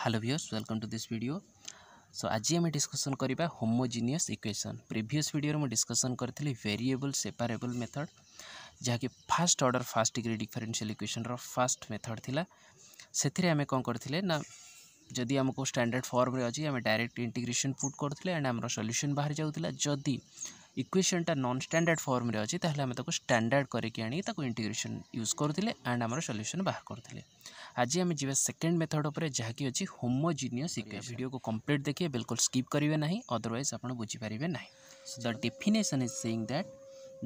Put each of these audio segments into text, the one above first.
Hello viewers welcome to this video so ଆଜି ଆମେ discussion କରିବା ହୋମୋଜିନିୟସ୍ ଇକ୍ୱେସନ୍ ପ୍ରିଭିୟସ୍ ଭିଡ଼ିଓରେ ମୁଁ ଡିସ୍କସନ୍ କରିଥିଲି ଭେରିଏବଲ୍ ସେପାରେବଲ୍ ମେଥଡ଼ ଯାହାକି first order first degree differential ଇକ୍ୱେସନ୍ର ଫାର୍ଷ୍ଟ ମେଥଡ଼ ଥିଲା ସେଥିରେ ଆମେ କ'ଣ କରିଥିଲେ ନା ଯଦି ଆମକୁ ଷ୍ଟାଣ୍ଡାର୍ଡ଼ ଫର୍ମରେ ଅଛି ଆମେ ଡାଇରେକ୍ଟ ଇଣ୍ଟିଗ୍ରେସନ୍ ପୁଟ୍ କରୁଥିଲେ ଆଣ୍ଡ ଆମର ସଲ୍ୟୁସନ୍ ବାହାରି ଯାଉଥିଲା ଯଦି इक्वेशन टा नॉन स्टैंडर्ड फॉर्म रे अछि तहले हम तको स्टैंडर्ड करके आनी तको इंटीग्रेशन यूज करथिले एंड हमर सॉल्यूशन बाहर करथिले आज हम जेबे सेकंड मेथड ऊपर जहा कि अछि होमोजेनियस इक्वेशन वीडियो को कंप्लीट देखिए बिल्कुल स्किप करिवे नहीं अदरवाइज आपन बुझि परिवे नहीं the definition is saying that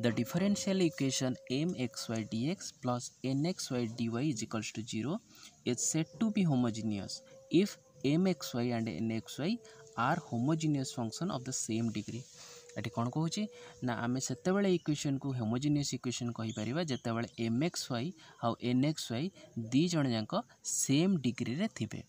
the differential equation M x y d x plus N x y d y is equals to zero is set to be homogeneous if M x y and N x y are homogeneous function of the same degree ଏଠି କ'ଣ କହୁଛି ନା ଆମେ ସେତେବେଳେ ଇକ୍ୱେସନ୍କୁ ହେମୋଜିନିୟସ୍ equation କହିପାରିବା ଯେତେବେଳେ M x y ଆଉ N x y ଦୁଇ ଜଣ ଯାକ ସେମ୍ ଡିଗ୍ରୀରେ ଥିବେ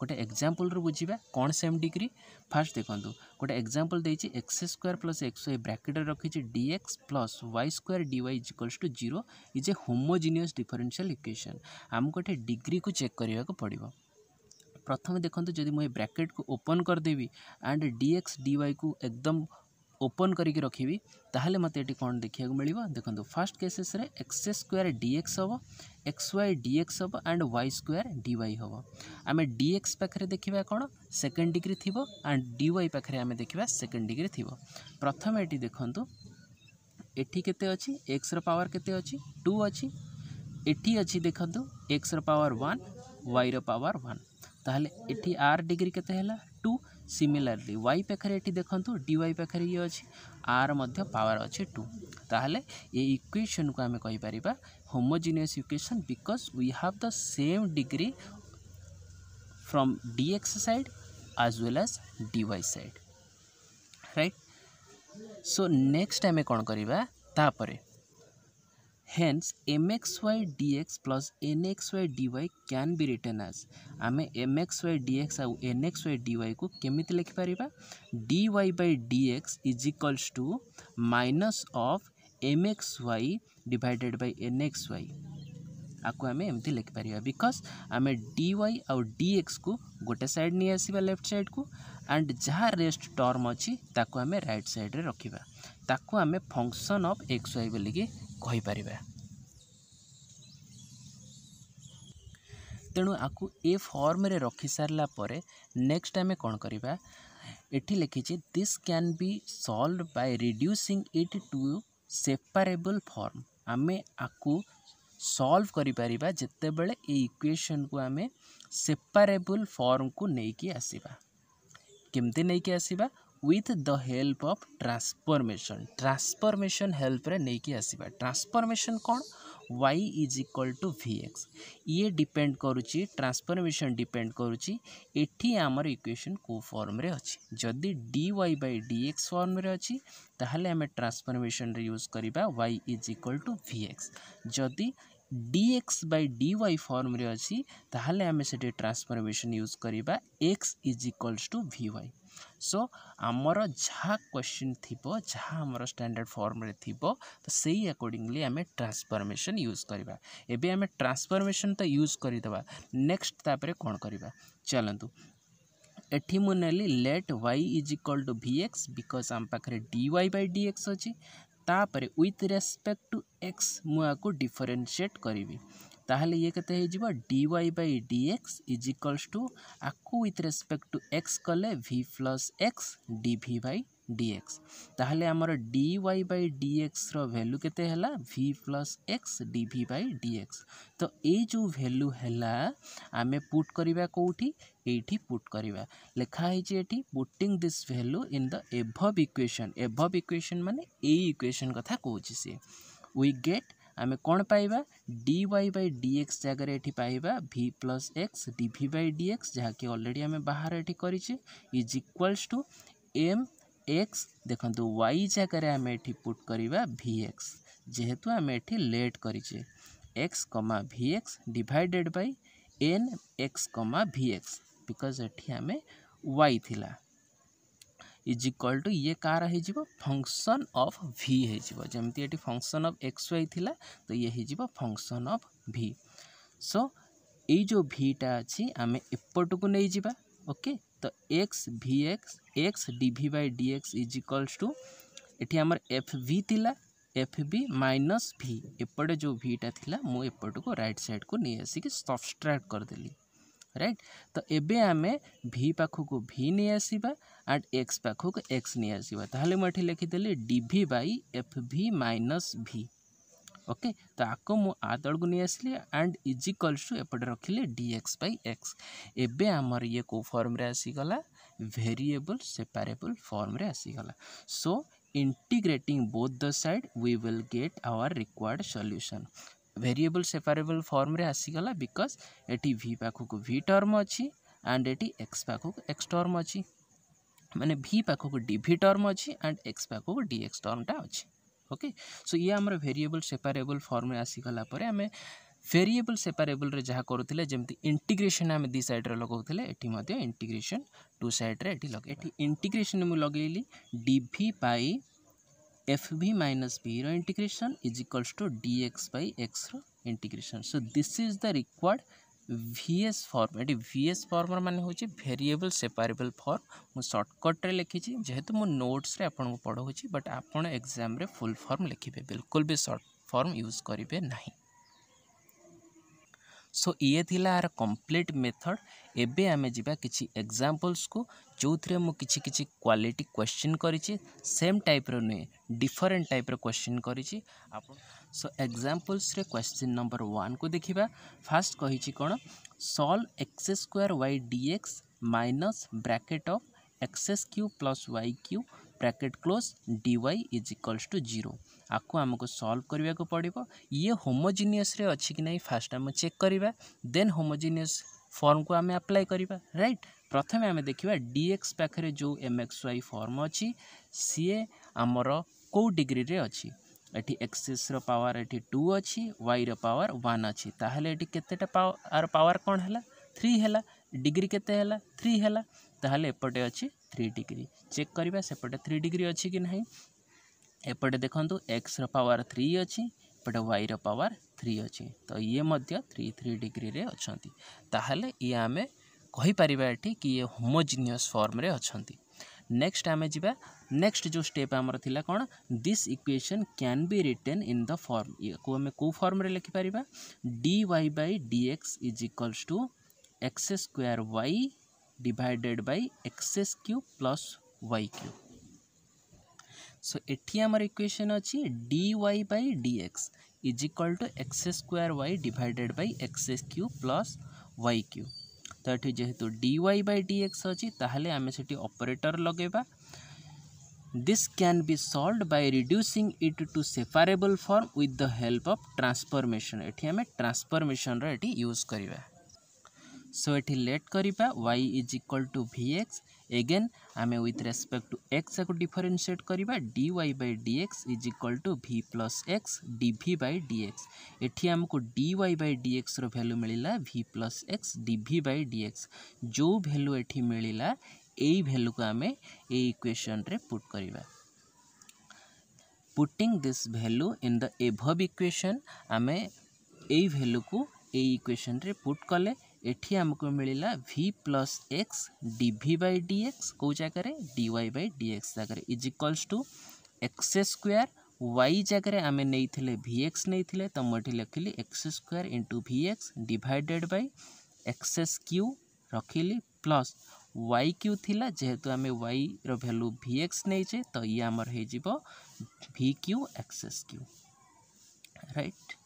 ଗୋଟେ ଏକ୍ଜାମ୍ପଲ୍ରୁ ବୁଝିବା କ'ଣ ସେମ୍ ଡିଗ୍ରୀ ଫାର୍ଷ୍ଟ ଦେଖନ୍ତୁ ଗୋଟେ ଏକ୍ଜାମ୍ପଲ୍ ଦେଇଛି x square plus x y ବ୍ରାକେଟ୍ରେ ରଖିଛି d x plus y square d y equals to zero is a homogeneous differential equation ଆମକୁ ଏଠି ଡିଗ୍ରୀକୁ ଚେକ୍ କରିବାକୁ ପଡ଼ିବ ପ୍ରଥମେ ଦେଖନ୍ତୁ ଯଦି ମୁଁ ଏ ବ୍ରାକେଟ୍କୁ ଓପନ୍ କରିଦେବି ଆଣ୍ଡ ଡି ଏକ୍ସ ଡି ୱାଇକୁ ଏକଦମ୍ ओपन करके रखी तालोले मत ये कौन देखा मिली देखो first cases x square d x हम एक्स वाई डीएक्स हम एंड वाई स्क्वयर डीवई हम आम डीएक्स पाखे देखा कौन सेकेंड डिग्री थी एंड डीवई पाखे आम देखा सेकेंड डिग्री थी प्रथम ये देखु एटी के एक्स रवर के टू अच्छी एटी अच्छी देखो x power one y power one एटी आर डिग्री के टू ସିମିଲାରଲି ୱାଇ ପାଖରେ ଏଠି ଦେଖନ୍ତୁ ଡି ୱାଇ ପାଖରେ ଇଏ ଅଛି ଆର୍ ମଧ୍ୟ ପାୱାର ଅଛି ଟୁ ତାହେଲେ ଏ ଇକ୍ୱେସନ୍କୁ ଆମେ କହିପାରିବା homogeneous equation because we have the same degree from d x side as well as d y side right so next आम कौन करवा hence M x y d x plus N x y d y can be written आज आम M x y d x N x y d y को कमी लिखिपर d y d x equals to minus of M x y divided by N x y आपको आम M लिखिपर because आम डीवै आएक्स को गोटे सैड नहीं आसवा लेफ्ट सैड को एंड जहाँ रेस्ट टर्म अच्छी आम रईट सैड्रे रखा ताकू आम फंक्शन अफ एक्स वाई बोलिकी କହିପାରିବା ତେଣୁ ଆକୁ ଏ ଫର୍ମରେ ରଖିସାରିଲା ପରେ ନେକ୍ସଟ ଆମେ କ'ଣ କରିବା ଏଠି ଲେଖିଛି this can be solve by reducing it to separable form ଆମେ ଆକୁ ସଲ୍ଭ କରିପାରିବା ଯେତେବେଳେ ଏ ଇକ୍ୱେସନ୍କୁ ଆମେ ସେପାରେବଲ୍ ଫର୍ମକୁ ନେଇକି ଆସିବା କେମିତି ନେଇକି ଆସିବା with the help of transformation transformation help रे नहीं कि आसवा ट्रांसफॉर्मेशन कौन y is equal to v x ये डिपेंड करुच्ची ट्रांसफॉर्मेशन डिपेंड करुच्ची आमर इक्वेशन को फॉर्म्रे अच्छी जदि डी वाई डी एक्स फर्म्रे अच्छी तेल आम ट्रांसफर्मेशन यूज करवा y is equal to v x जदि d x by d y फर्म्रे अच्छी तेल आम से ट्रांसफर्मेशन यूज करवा x is equals to v y so ଆମର ଯାହା କ୍ୱେଶ୍ଚିନ୍ ଥିବ ଯାହା ଆମର ଷ୍ଟାଣ୍ଡାର୍ଡ଼ ଫର୍ମରେ ଥିବ ତ ସେଇ ଆକର୍ଡ଼ିଂଲି ଆମେ ଟ୍ରାନ୍ସଫର୍ମେସନ୍ ୟୁଜ୍ କରିବା ଏବେ ଆମେ ଟ୍ରାନ୍ସଫର୍ମେସନ୍ ତ ୟୁଜ୍ କରିଦେବା ନେକ୍ସଟ ତାପରେ କ'ଣ କରିବା ଚାଲନ୍ତୁ ଏଠି ମୁଁ ନେଲି let y is equal to v x because ଆମ ପାଖରେ d y by d x ଅଛି ତାପରେ ୱିଥ୍ ରେସ୍ପେକ୍ଟ ଟୁ ଏକ୍ସ ମୁଁ ଆକୁ ଡିଫରେନ୍ସିଏଟ୍ କରିବି তাহলে ইয়ে কেতে ହେଇଯିବ dy by dx is equals to আকু with respect to x কলে v plus x dv by dx তাহলে আমার dy by dx র ভ্যালু কেতে হেলা v plus x dv by dx তো এই যে ভ্যালু হেলা আমি পুট করিবা কোউঠি এইটি পুট করিবা লেখা হয়েছে এটি putting this value in the above equation above equation মানে এই ইকুয়েশন কথা কହୁଛି সি উই গেট ଆମେ କ'ଣ ପାଇବା d y by d x ଜାଗାରେ ଏଠି ପାଇବା v plus x d v by d x ଯାହାକି ଅଲରେଡ଼ି ଆମେ ବାହାର ଏଠି କରିଛେ is equals to M x ଦେଖନ୍ତୁ ୱାଇ ଜାଗାରେ ଆମେ ଏଠି ପୁଟ୍ କରିବା ଭି ଏକ୍ସ ଯେହେତୁ ଆମେ ଏଠି ଲେଟ୍ କରିଛେ x comma v x divided by N x comma v x because ଏଠି ଆମେ ୱାଇ ଥିଲା इज इक्वाल टू ये कार फंक्शन अफ भि होमती ये फंक्शन अफ एक्स वाई थी तो ये फंक्शन अफ भि सो यो भिटा अच्छी आम एपट को नहीं जावा ओके तो x v x x d by d x is equals to ये आम एफ भि थी एफ भि माइनस भि एपटे जो भिटा थी मुझे एपट को रईट सैड को नहीं आसिक सबसट्राक्ट करदेली राइट तो एबे आमे भि पाख को भी नहीं आसवा एंड एक्स पाख को एक्स नहीं आसवा तो हमें मुझे लिखीदेली d by F v minus v okay तो आपको मु आदल को नहीं आसली एंड इजिकल्स टू एपटे रखिले डीएक्स बै एक्स एवं आमर ये को फर्म्रे आसीगला भेरिएबल सेपरेबल फर्म्रे आसीगला so integrating both the side we will get our required solution variable separable ফর্মরে আসিগলা বিকজ এটি ভি পাখক ভি টর্ম অছি আন্ড এটি এক্স পাখক এক্স টর্ম অছি মানে ভি পাখক ডিভি টর্ম অছি আন্ড এক্স পাখক ডিএক্স টর্মটা অছি ওকে সো ইয়ে আমার ভেরিয়েবল সেপারেবল ফর্মরে আসিগলা পরে আমি ভেরিয়েবল সেপারেবলরে যা করুলে যেমি ইন্টিগ্রেসন আমি দুই সাইড্রে লগাউলে এটি ইন্টিগ্রেসন টু সাইড্রে এটি লগে এটি ইন্টিগ্রেসন মু লগাইলি d v by F v minus v रो integration is equals to d x by x रो integration so this is the required VS form এটি ভিএস ফর্মর মানে হচ্ছে ভেরিয়েবল সেপারেবল ফর্ম মু সর্টকট্রে লিখিছি যেহেতু মু নোটসরে আপনার পড়াচ্ছি বট আপনার এক্সামে ফুল ফর্ম লিখবে বিলকুল বি সর্ট ফর্ম ইউজ করবে না सो ये आर कम्प्लीट मेथड एवं आम जा कि एक्जामपल्स को जो थे मुझे किसी क्वालिटी क्वेश्चन करम टाइप रुहे डिफरेन्ट टाइप क्वेश्चन कर so examples question number one को देखा फास्ट कही कौन सल x square y d x minus bracket of x cube plus y cube bracket close d y is equals to zero आपको आमको सल्व करने को पड़ो ये होमोजिनियये अच्छे कि फास्ट आम चेक करवा देन होमोजिनिय फर्म को आम आप्लाय कर रईट प्रथम आम देखा डीएक्स पाखे जो एम एक्स वाई फर्म अच्छी सीए आमर कौ डिग्री अच्छी ये एक्सएस रवर ये टू अच्छी वाई रवर वन अच्छी तालोले केत पावर कौन है थ्री है डिग्री के थ्री है तालोले एपटे अच्छी थ्री डिग्री चेक करवा सेपटे थ्री डिग्री अच्छी नहीं एपटे देखो एक्स रवर थ्री अच्छी पटे वाई रवर थ्री अच्छी तो ये थ्री थ्री डिग्री अच्छा ताहले ये आम कहीपर ये कि ये होमोजिनियस फर्म अच्छा नेक्स्ट आम जा नेक्स्ट जो स्टेप आमर थी कौन this equation can be written in the form ये कौ फर्म लिखिपर d y by d x is equals to x square y divided by x cube plus y cube so एटी आम इक्वेशन अच्छी d y by d is equal to x square y divided by x cube plus y cube तो ये जेहेतु d y by dx अच्छी तालोले आम से operator लगे this can be solve by reducing it to separable form with the help of transformation ये आम transformation use करवा सो ये लेट करवा y is equal to v x again ଆମେ ୱିଥ୍ ରେସ୍ପେକ୍ଟ ଟୁ ଏକ୍ସକୁ ଡିଫରେନ୍ସିଏଟ୍ କରିବା d y by d x is equal to v plus x d v by d x ଏଠି ଆମକୁ d y by d ଏକ୍ସର value ମିଳିଲା v plus x d v by d x ଯେଉଁ value ଏଠି ମିଳିଲା ଏଇ ଭ୍ୟାଲୁକୁ ଆମେ ଏଇ ଇକ୍ୱେସନ୍ରେ ପୁଟ୍ କରିବା putting this value in the above equation ଆମେ ଏଇ ଭ୍ୟାଲୁକୁ ଏଇ ଇକ୍ୱେସନ୍ରେ ପୁଟ୍ କଲେ आमको मिलला v plus x d by d x कौ जगार वाई बै डीएक्स जगार equals to x square y जगह आम नहीं भि एक्स नहीं तो मुझे लिखिली x square into x divided by x's cube रखिली प्लस वाई क्यू थी जेहेतु आम वाई रैल्यू भिएक्स नहीं चे तो ये आमर हो cube x's cube right right?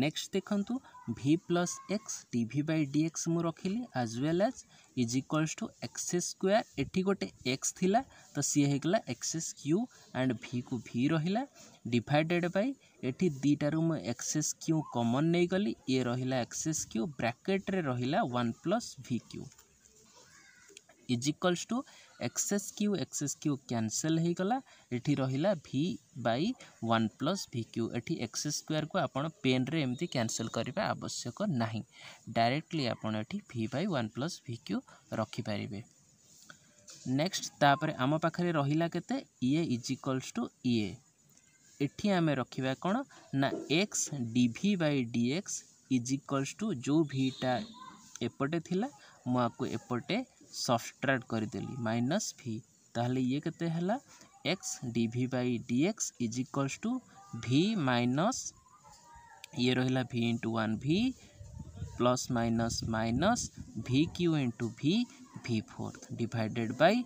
Next ଦେଖନ୍ତୁ v plus x d v by d x ମୁଁ ରଖିଲି as well as is equals to x's square ଏଠି ଗୋଟେ ଏକ୍ସ ଥିଲା ତ ସିଏ ହେଇଗଲା ଏକ୍ସେସ୍ କ୍ୟୁ ଆଣ୍ଡ ଭିକୁ ଭି ରହିଲା ଡିଭାଇଡ଼େଡ଼ ବାଇ ଏଠି ଦୁଇଟାରୁ ମୁଁ ଏକ୍ସେସ୍ କ୍ୟୁ କମନ୍ ନେଇଗଲି ଇଏ ରହିଲା ଏକ୍ସେସ୍ କ୍ୟୁ ବ୍ରାକେଟ୍ରେ ରହିଲା one plus v cube is equals to x's cube x's cube cancel ହୋଇଗଲା ଏଠି ରହିଲା v by one plus v cube ଏଠି ଏକ୍ସେସ୍ ସ୍କୋୟାରକୁ ଆପଣ ପେନ୍ରେ ଏମିତି କ୍ୟାନସେଲ୍ କରିବା ଆବଶ୍ୟକ ନାହିଁ ଡାଇରେକ୍ଟଲି ଆପଣ ଏଠି v by one plus v cube ରଖିପାରିବେ ନେକ୍ସଟ ତାପରେ ଆମ ପାଖରେ ରହିଲା କେତେ ଇଏ ଇଜ୍ ଇକ୍ୱାଲ୍ସ ଟୁ ଇଏ ଏଠି ଆମେ ରଖିବା କ'ଣ ନା x d v by d x is equals to ଯେଉଁ ଭିଟା ଏପଟେ ଥିଲା ମୁଁ ଆକୁ ଏପଟେ ସବଟ୍ରାକ୍ଟ କରିଦେଲି ମାଇନସ୍ ଭି ତାହେଲେ ଇଏ କେତେ ହେଲା x d v by d x is equals to v minus ଇଏ ରହିଲା v into one v plus minus minus v q into v v fourth divided by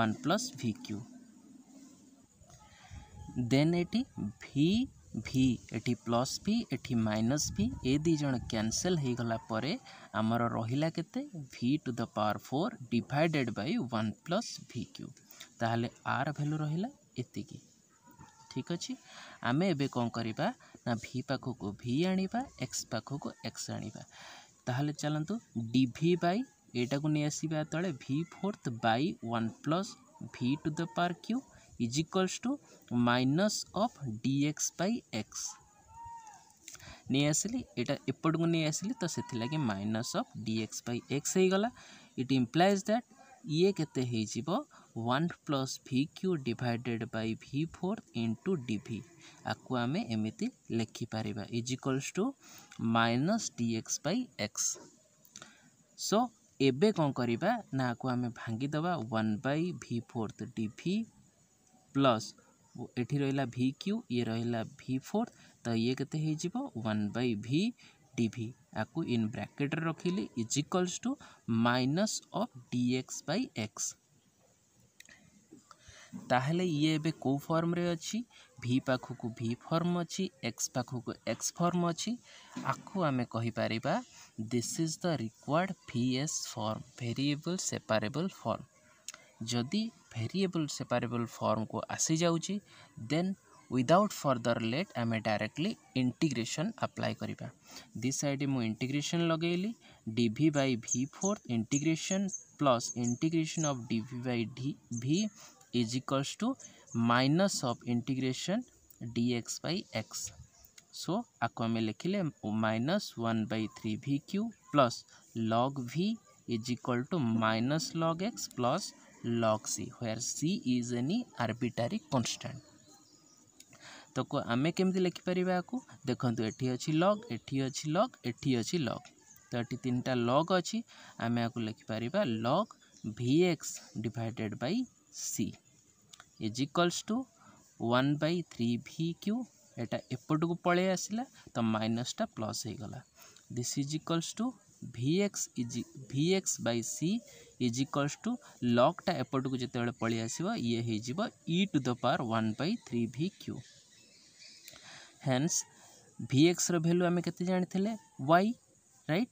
one plus v q then ଏଠି v ଭି ଏଠି plus ଭି ଏଠି minus ଭି ଏ ଦୁଇ ଜଣ cancel ହୋଇଗଲା ପରେ ଆମର ରହିଲା କେତେ v to the power four divided by one plus v q ତାହେଲେ ଆର୍ ଭ୍ୟାଲୁ ରହିଲା ଏତିକି ଠିକ୍ ଅଛି ଆମେ ଏବେ କ'ଣ କରିବା ନା ଭି ପାଖକୁ ଭି ଆଣିବା ଏକ୍ସ ପାଖକୁ ଏକ୍ସ ଆଣିବା ତାହେଲେ ଚାଲନ୍ତୁ ଡି ଭି ବାଇ ଏଇଟାକୁ ନେଇ ଆସିବା ତଳେ v fourth by one plus v to the power q is equals to minus of d x by x नहीं आसली यहाँ एपट को नहीं आसली तो से लगे minus of d x by x x it implies that ये के one plus v q divided by v four into d आपको आम एमती लिखिपर is equals to minus d x by x so एबे कौन करवा ना आपको आम भांगीदे वन बै भि फोर्थ डी प्लस एटी रहा भि क्यू ये रहा भि फोर तो ये के वन बै भि डि आपको इन ब्राकेट्रे रखिली is to minus of d x by x ताहले ये एवं कौ फर्म अच्छी भि पाखक भि फर्म अच्छी एक्स पाखक एक्स फर्म अच्छी आपको आम कहीपर this is the required v s form variable separable form जदि भेरिएबल सेपारेबल फर्म को आसी जाऊँगी देन विदाउट फर्दर लेट आम डायरेक्टली इंटीग्रेशन अप्लाई करवा दि सैड मुझे इंटीग्रेसन लगे d by v four integration plus integration of d by v is equals to minus of integration d x by x so आपको आम लिखिले minus one by three v q plus log v is equal to minus log x plus log c where c is any arbitrary constant तो आम केमी लिखिपर आपको देखो ये अच्छी लग ये अच्छी लग एटी अच्छी लग तो ये तीन तो टा लग अच्छी आम आपको लिखिपर log v x divided by c is equals to one by three v q यहाँ एपट को पलि आसला तो माइनसटा प्लस हो गला this is equals to v x is v x by c is equals to लकटा एपट को जिते पलि आस to the power one by three v q hence v x value आम के जानी y right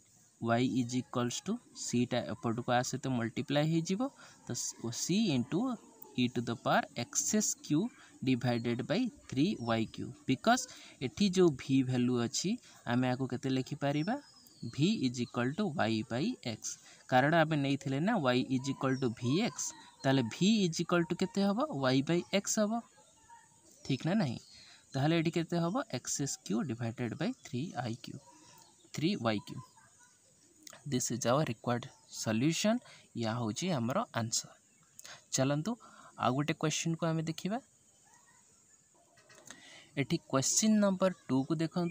y is equals to सीटा एपट को आ सहित मल्टीप्लाई तो c into e to the power x q divided by three y q because एटी जो भि भैल्यू अच्छी आम आपको लिखिपर v is equal to y by x कारण आम नहीं y is equal to v x तेल भि इज इक्वाल टू के वाई बै एक्स हम ठीक ना ना तो ये केव x q divided by three y q three y q this is our required solution या हूँ आम आंसर चलतु आ गोटे क्वेश्चन को आम देखा ये क्वेश्चन नंबर टू को देखूँ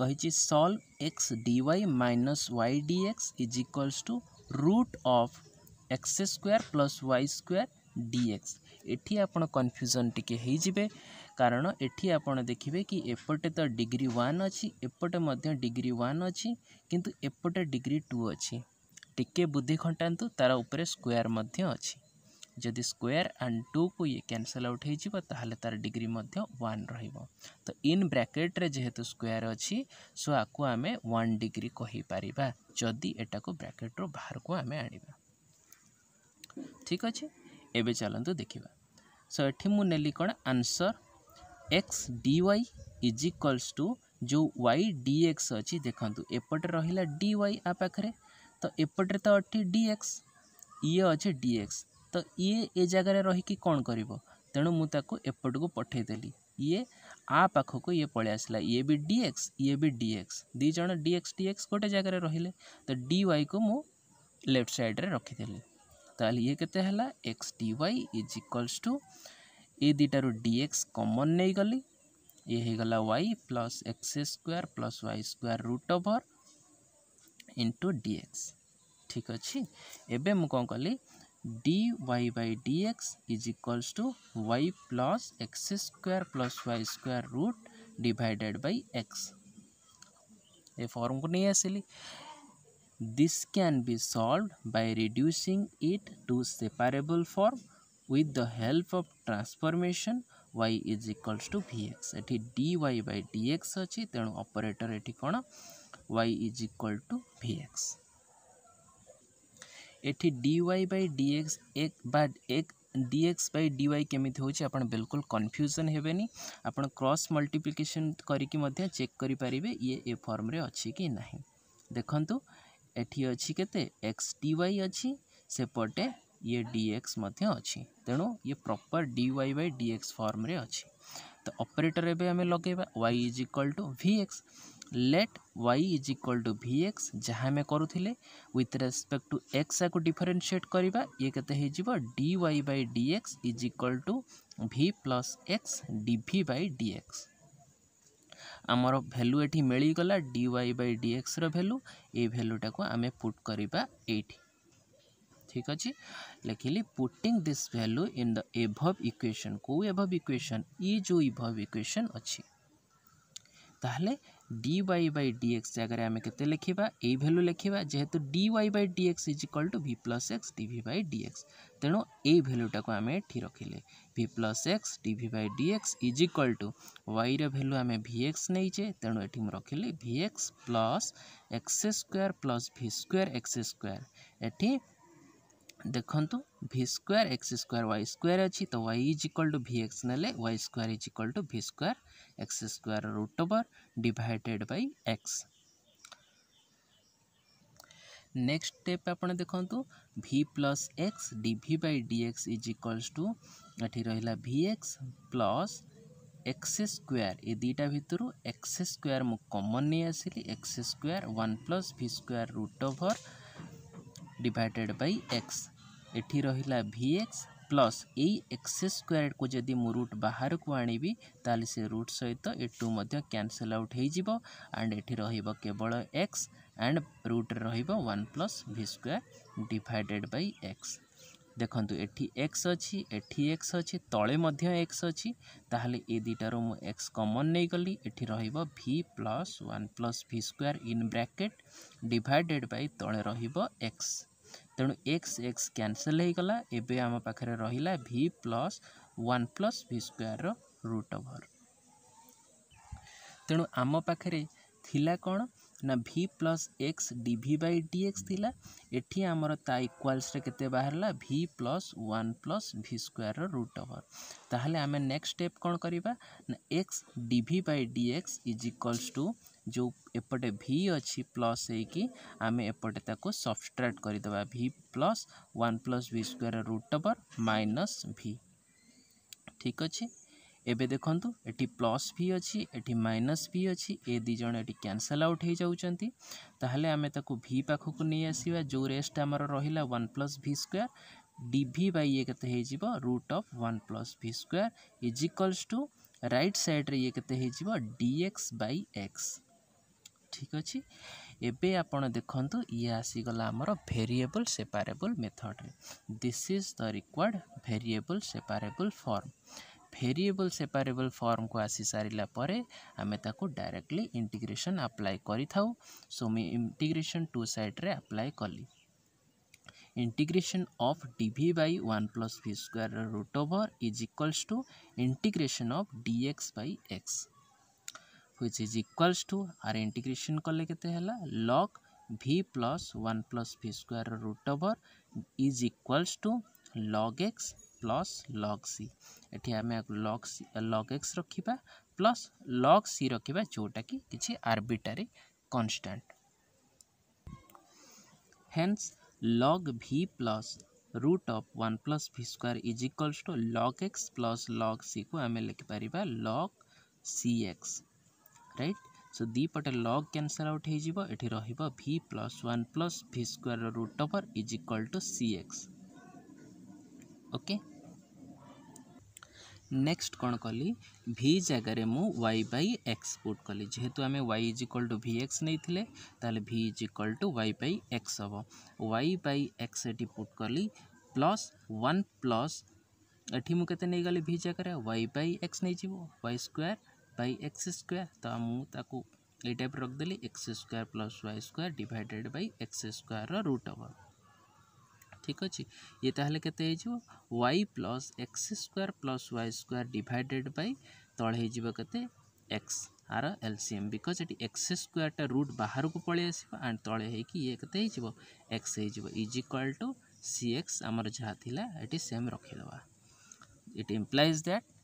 କହିଛି solve x d y minus y d x is equals to root of x square plus y square d x ଏଠି ଆପଣ କନଫ୍ୟୁଜନ୍ ଟିକେ ହେଇଯିବେ କାରଣ ଏଠି ଆପଣ ଦେଖିବେ କି ଏପଟେ ତ ଡିଗ୍ରୀ ୱାନ୍ ଅଛି ଏପଟେ ମଧ୍ୟ ଡିଗ୍ରୀ ୱାନ୍ ଅଛି କିନ୍ତୁ ଏପଟେ ଡିଗ୍ରୀ ଟୁ ଅଛି ଟିକେ ବୁଦ୍ଧି ଖଟାନ୍ତୁ ତା'ର ଉପରେ ସ୍କୋୟାର ମଧ୍ୟ ଅଛି जदि स्क्वेयर एंड टू को ये कैनसल आउट हो तार डिग्री वन तो इन ब्राकेट जेहेतु स्क्वेयर अच्छी सो आपको आम वन डिग्री कहीपर जदि यटा को ब्राकेट रु बाहर को आम आ ठीक अच्छे एवं चलतु देखा सो ये मुझे नेली कौन answer x d y is equals to जो वाई डीएक्स अच्छी देखते एपटे रहा डी वाई आप तो एपटे तो अठी डीएक्स ये अच्छे डीएक्स तो ये ए जगह रहीकि कौन कर तेणु मुझे एपट को पठेदेली ये आ पाख को ये पलि आसला ये भी डीएक्स ये भी डीएक्स दीज डीएक्स डीएक्स गोटे जगार रही तो डी डीवै को मुफ्ट सैड्रे रखीदेली तो ये x d y is equals to ए दुटार डीएक्स कमन नहीं गली ये होगा y plus x square plus y square root over into d x ठीक अच्छे एवं मुँह कली d y by d x is equals to y plus x square plus y square root divided by x ये फॉर्म को नहीं आसली this can be solve by reducing it to separable form with the help of transformation y is equals to vx एठी dy by dx अच्छी तेणु operator एठी कोन y equal to v x ଏଠି d y by d x ଏକ ବା ଏକ d x by d y କେମିତି ହେଉଛି ଆପଣ ବିଲକୁଲ କନଫ୍ୟୁଜନ୍ ହେବେନି ଆପଣ କ୍ରସ୍ ମଲ୍ଟିପ୍ଲିକେସନ୍ କରିକି ମଧ୍ୟ ଚେକ୍ କରିପାରିବେ ଇଏ ଏ ଫର୍ମରେ ଅଛି କି ନାହିଁ ଦେଖନ୍ତୁ ଏଠି ଅଛି କେତେ ଏକ୍ସ ଡି ୱାଇ ଅଛି ସେପଟେ ଇଏ ଡି ଏକ୍ସ ମଧ୍ୟ ଅଛି ତେଣୁ ଇଏ proper d y by d x ଫର୍ମରେ ଅଛି ତ ଅପରେଟର୍ ଏବେ ଆମେ ଲଗାଇବା y is equal to v x let y is equal to v x जहाँ आम करुले विथ रेस्पेक्ट टू एक्स या डिफरेनसीएट करवा ये के y by d x is equal to v plus x d by d x आमर value ये मिलगला d y by d x value ये भैल्यूटा को आम पुट करवा ये ठीक अच्छे लिखिली putting this value in the above equation को एभव इक्वेशन ये जो इभव इक्वेशन अच्छी ताहले d y by d x जगार आम के लिखा यही भैल्यू लिखा जेहेतु d y by d x is equal to v plus x d by d x तेणु यही भैल्यूटा को आम एटी रखिले v plus x d by d x is equal to y value आम भि एक्स नहींचे तेणु ये मुझे रखिली v x plus x square plus v square x square ये ଦେଖନ୍ତୁ v square x square y square ଅଛି ତ y is equal to v x ନେଲେ y square is equal to v square x square root over divided by x next step आपण देखु v plus x d v by d x is equals to ये रहा vx plus x square ये दुईटा भितर x square मु common नहीं आसली x square one plus v square root over divided by x ये रहा vx প্লস এই এক্স স্কোয়ারডକୁ ଯଦି ମୁଁ ରୁଟ୍ ବାହାରକୁ ଆଣିବି ତାହେଲେ ସେ ରୁଟ୍ ସହିତ ଏ ଟୁ ମଧ୍ୟ କ୍ୟାନସେଲ୍ ଆଉଟ୍ ହୋଇଯିବ ଆଣ୍ଡ ଏଠି ରହିବ କେବଳ ଏକ୍ସ ଆଣ୍ଡ ରୁଟ୍ରେ ରହିବ one plus v square divided by x ଦେଖନ୍ତୁ ଏଠି ଏକ୍ସ ଅଛି ଏଠି ଏକ୍ସ ଅଛି ତଳେ ମଧ୍ୟ ଏକ୍ସ ଅଛି ତାହେଲେ ଏ ଦୁଇଟାରୁ ମୁଁ ଏକ୍ସ କମନ୍ ନେଇଗଲି ଏଠି ରହିବ v plus one plus v square in bracket divided by ତଳେ ରହିବ ଏକ୍ସ ତେଣୁ ଏକ୍ସ ଏକ୍ସ କ୍ୟାନସେଲ୍ ହୋଇଗଲା ଏବେ ଆମ ପାଖରେ ରହିଲା ଭି ପ୍ଲସ୍ ୱାନ୍ ପ୍ଲସ୍ ଭି ସ୍କୋୟାର୍ର ରୁଟ୍ ଓଭର୍ ତେଣୁ ଆମ ପାଖରେ ଥିଲା କ'ଣ ନା v plus x d v by d x ଥିଲା ଏଠି ଆମର ତା ଇକ୍ୱାଲ୍ସରେ କେତେ ବାହାରିଲା ଭି ପ୍ଲସ୍ ୱାନ୍ ପ୍ଲସ୍ ଭି ସ୍କୋୟାର୍ର ରୁଟ୍ ଓଭର୍ ତାହେଲେ ଆମେ ନେକ୍ସଟ ଷ୍ଟେପ୍ କ'ଣ କରିବା ନା x d v by d x is equals to ଯେଉଁ ଏପଟେ ଭି ଅଛି ପ୍ଲସ୍ ହେଇକି ଆମେ ଏପଟେ ତାକୁ ସବଷ୍ଟ୍ରାକ୍ଟ କରିଦେବା v plus one plus v square root over minus v ଠିକ୍ ଅଛି ଏବେ ଦେଖନ୍ତୁ ଏଠି ପ୍ଲସ୍ ଭି ଅଛି ଏଠି ମାଇନସ୍ ଭି ଅଛି ଏ ଦୁଇ ଜଣ ଏଠି କ୍ୟାନସଲ୍ ଆଉଟ୍ ହୋଇଯାଉଛନ୍ତି ତାହେଲେ ଆମେ ତାକୁ ଭି ପାଖକୁ ନେଇ ଆସିବା ଯେଉଁ ରେସ୍ଟା ଆମର ରହିଲା one plus v square d v by ଇଏ କେତେ ହୋଇଯିବ root of one plus v square is equals to right ସାଇଡ଼୍ରେ ଇଏ କେତେ ହୋଇଯିବ ଡି ଏକ୍ସ ବାଇ ଏକ୍ସ ঠিক ଅଛି ଏବେ ଆପଣ ଦେଖନ୍ତୁ ଇଏ ଆସିଗଲା ଆମର ଭେରିଏବଲ୍ ସେପାରେବଲ୍ ମେଥଡ଼ରେ this is the required variable separable form variable separable ফর্মকু আসি সারা পরে আমি তাকে ডাইরেক্টলি ইন্টিগ্রেসন আপ্লাই করে থাও সো মু ইন্টিগ্রেসন টু সাইড্রে আপ্লাই কলি integration of d v by one plus v square root over is equals to integration of d x by x which is equals to आर इंटीग्रेसन कले के log v plus one plus v square root over is equals to log x plus log c ये आम लग सी लग x रखा plus log सी रखा जोटा कि किसी arbitrary कन्स्टाट hence log v plus root of one plus v square is equals to log x plus log c को आम लिखिपर लग सी एक्स रईट सो दीपटे लग क्यासल आउट होटि रि plus one plus v square root over is equal to c x okay next कौन कली भि जगह मुझ वाई बै एक्स पुट कली जेहेतु आम y is equal to v x नहीं थे v is equal to y by x हम वाई बै एक्स ये पुट कली प्लस वन प्लस ये मुझे नहींगली भि जगार वाई बै एक्स नहीं जीव y square by x square तो मुझे ये टाइप रखदेली x square plus y square divided by x square root हम ठीक अच्छे ये तेल के y plus x square plus y square divided by तले के आर एलसीएम बिकज ये एक्स स्क्वयरटा रुट बाहर को पलि एंड तले ये के x equal to c x आमर जहाँ थी ये सेम रखीद it implies that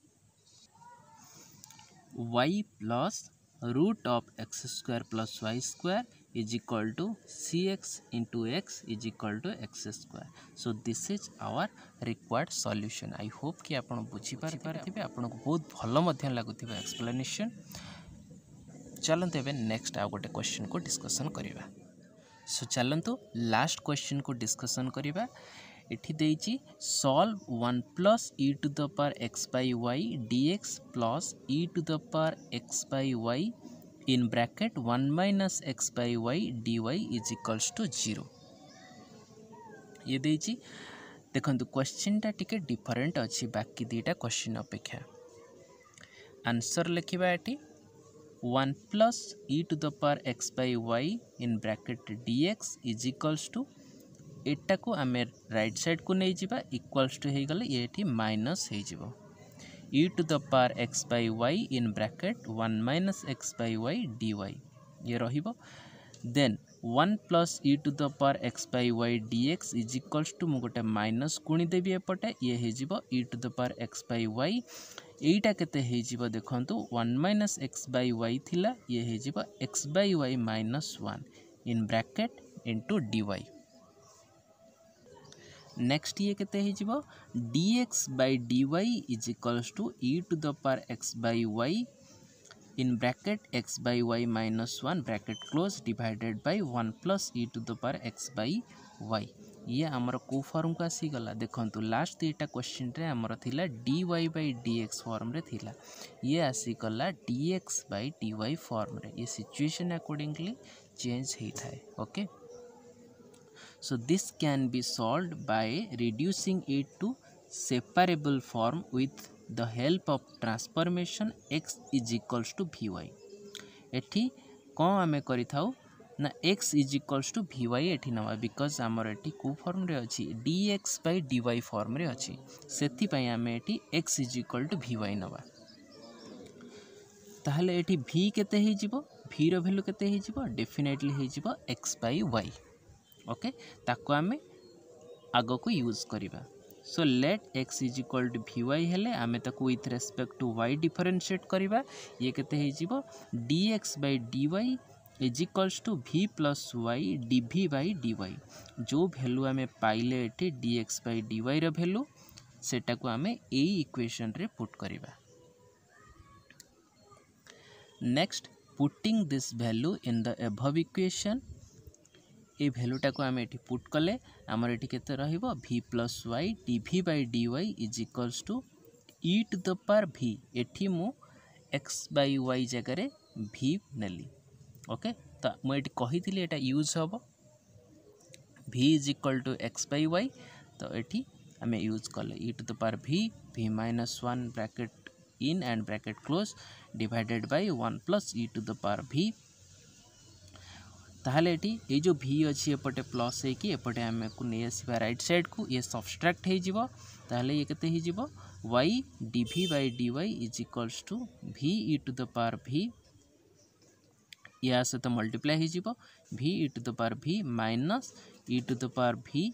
Y plus root of x square plus y square equal to c x into x is equal to x square so this is our required solution. I hope कि आप बुझी पारिथिबे बहुत भल लगुव लागुथिबा explanation चलते एवं next आउ गोटे question को डिस्कसन करवा सो चलतु लास्ट क्वेश्चन को डिस्कसन करवा ये solve one plus e to the power x by y d x plus e to the power x by y in bracket one minus x by y d y is equals to zero ये देखते question टा टे different अच्छी बाकी दुटा question अपेक्षा answer लिखा ये one plus e to the power x by y in bracket d x is equals to ଏଇଟାକୁ ଆମେ ରାଇଟ୍ ସାଇଡ଼୍କୁ ନେଇଯିବା ଇକ୍ୱାଲ୍ସ ଟୁ ହେଇଗଲେ ଇଏ ଏଠି ମାଇନସ୍ ହେଇଯିବ e to the power x by y in bracket one minus x by y d y ଇଏ ରହିବ then one plus e to the power x by y d x is equals to ମୁଁ ଗୋଟେ minus ଗୁଣିଦେବି ଏପଟେ ଇଏ ହେଇଯିବ e to the power x by y এইটা কেতে হয়েযিব দেখন্তু one minus x by y লা ইয়ে হয়েযিব x by y minus one in bracket into d y next ଇଏ କେତେ ହେଇଯିବ d x by d y is equals to e to the power x by y in bracket x by y minus one bracket close divided by one plus e to the power x by y ଇଏ ଆମର କେଉଁ ଫର୍ମକୁ ଆସିଗଲା ଦେଖନ୍ତୁ last ଦୁଇଟା କ୍ୱେଶ୍ଚିନ୍ରେ ଆମର ଥିଲା d y by d x ଫର୍ମରେ ଥିଲା ଇଏ ଆସିଗଲା d x by d y ଫର୍ମରେ ଇଏ ସିଚୁଏସନ୍ ଆକର୍ଡ଼ିଙ୍ଗଲି ଚେଞ୍ଜ ହେଇଥାଏ okay So this can be solved by reducing it to separable form with the help of transformation x is equals to vy. এটি କ'ଣ ଆମେ କରିଥାଉ ନା x is equals to vy ଏଠି ନେବା ବିକଜ୍ ଆମର ଏଠି କେଉଁ ଫର୍ମରେ ଅଛି dx ବାଇ dy ଫର୍ମରେ ଅଛି ସେଥିପାଇଁ ଆମେ ଏଠି x is equal to vy ନେବା ତାହେଲେ ଏଠି v କେତେ ହେଇଯିବ vର ଭ୍ୟାଲୁ କେତେ ହେଇଯିବ ଡେଫିନେଟଲି ହେଇଯିବ x ବାଇ ୱାଇ ओके ताको आम आग को यूज करवा so let x is equal to v y हेले आम with respect to y differentiate करवा ये d x by d is equals to v plus y d v y d y जो भैल्यू आम पाइले डीएक्स बै डि वाई रैल्यू से आम इक्वेशन रे पुट करवा next putting this value in the above equation এই ভ্যালুটাকে আমি এটি পুট কলে আমার এটি কেতে রহব v plus y d v by d y is equals to e to the power v এটি মু এক্স বাই ওয়াই জায়গায় ভি নেলি ওকে তো মুটি কহিলি এটা ইউজ হব v is equal to x by y তো এটি আমি ইউজ কলে e to the power v V minus one bracket in and bracket close divided by 1 plus e to the power v ताल ये जो भि अच्छी एपटे प्लस होपटे आम को नहीं आस रईट सैड को ये सबसट्राक्ट होते y d v y d y is equals to v e to the power भि या सहित मल्टीप्लाई हो to the power v minus इ टू द पार भि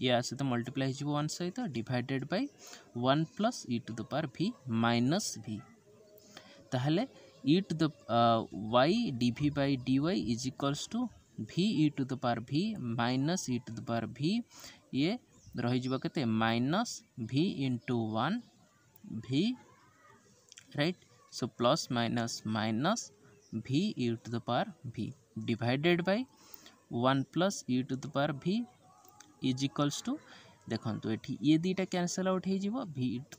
या सहित मल्टीप्लाई हो सहित divided by one plus e to the power v minus v ताल to the y d v by d y is equals to v e to the power v minus इ to the power भि ये रही के minus v into v right so plus minus minus v e to the power v divided by one plus e to the power v is equals to देखो तो ये ये दुटा क्यासल आउट हो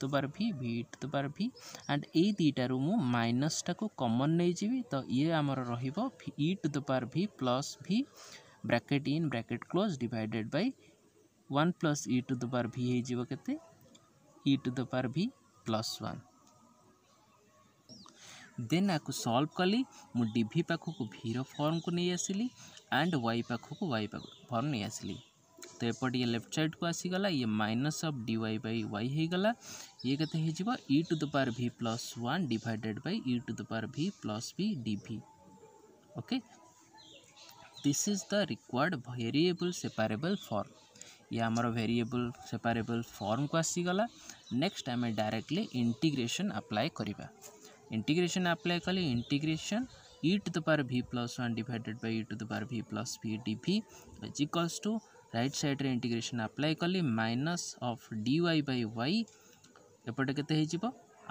तो बार भी भि इट तो बार भी एंड ये दुटा रू माइनसटा को कमन नहीं जीवि तो ये आमर रट दो तो बार v plus v bracket in bracket close divided by one plus e to the power v होते e to the power v plus one then आपको सल्व कली मुझे डी को भिरो फर्म को नहीं आसली एंड वाई पाखक वाई फर्म नहीं आसली तो ये ये लेफ्ट सैड को आसीगला ये minus of d y by y होगा ये कैसे हो to the power v plus one divided by e to the power v plus v d v okay this is the required variable separable form ये आमर variable separable form को आसीगला next आम directly integration apply करवा integration e apply कले integration to the the v plus one 1 divided by to e the the v plus v v dv is equals to right साइड्रे integration apply कଲି minus of d y by y एपटे के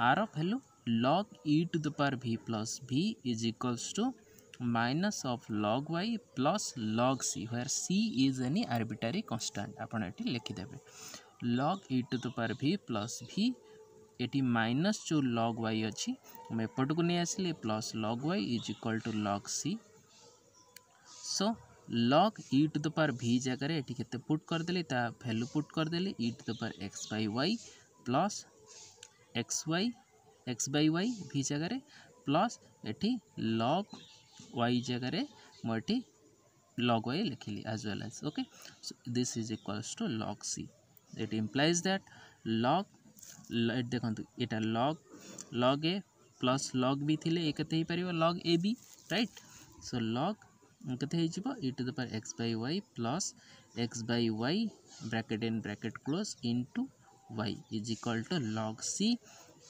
आर अफ हेलु log e to the power v plus v is equals to minus of log y plus log c where c is any arbitrary constant आपड़ ये लिखिदेवे log e to the power v plus v ये minus जो लग Y अच्छी मुझे एपट को नहीं आसिली plus log y is equal to log c सो लग इ टू तो द पार भि जगार ये तो पुट करदे भैल्यू पुट करदे e to the power x by y plus x y x by y v जगार प्लस एटी लग वाई जगार मुझे लग वाई लिखिली as well as okay this is equals to log c it implies that लग देख यहाँ लग लग ए प्लस लग भी थी एक पार लग ए right so log to the कतर x by y plus x by y bracket and bracket close into y is equal to log c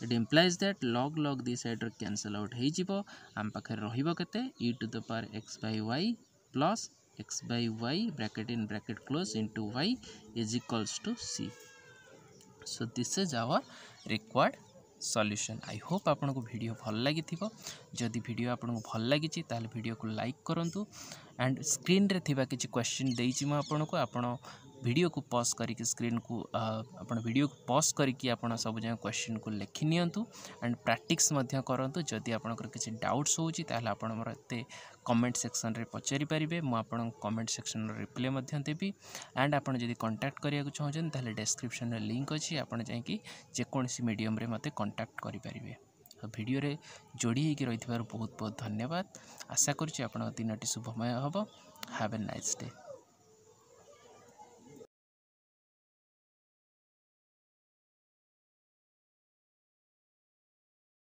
it implies that log log the सैड्र cancel out होम पाखे रेते e to the power x by y plus x by y bracket in bracket close into y is equals to c so this is our required solution I hope ଆପଣଙ୍କୁ video ଭଲ ଲାଗିଥିବ ଯଦି video ଆପଣଙ୍କୁ ଭଲ ଲାଗିଛି ତାହେଲେ ଭିଡ଼ିଓକୁ like କରନ୍ତୁ ଆଣ୍ଡ ସ୍କ୍ରିନ୍ରେ ଥିବା କିଛି କ୍ୱେଶ୍ଚିନ୍ ଦେଇଛି ମୁଁ ଆପଣଙ୍କୁ ଆପଣ वीडियो को पॉज कर स्क्रीन को अपन वीडियो को पॉज करके आप सब जगह क्वेश्चन को लिखि एंड प्रैक्टिस करूँ जदि आप किसी डाउट्स होते कमेंट सेक्शन में पचारिपारे मुझे कमेंट सेक्शन रिप्ले देवी एंड आपड़ आपड़ी कंटाक्ट करा चाहते तेल डेस्क्रिपन लिंक अच्छी आप जाकोसी मीडियम मत कंटाक्ट करेंगे भिडियो जोड़ी होकर रही थ बहुत बहुत धन्यवाद आशा कर दिन की शुभमय हम हाव ए नाइस डे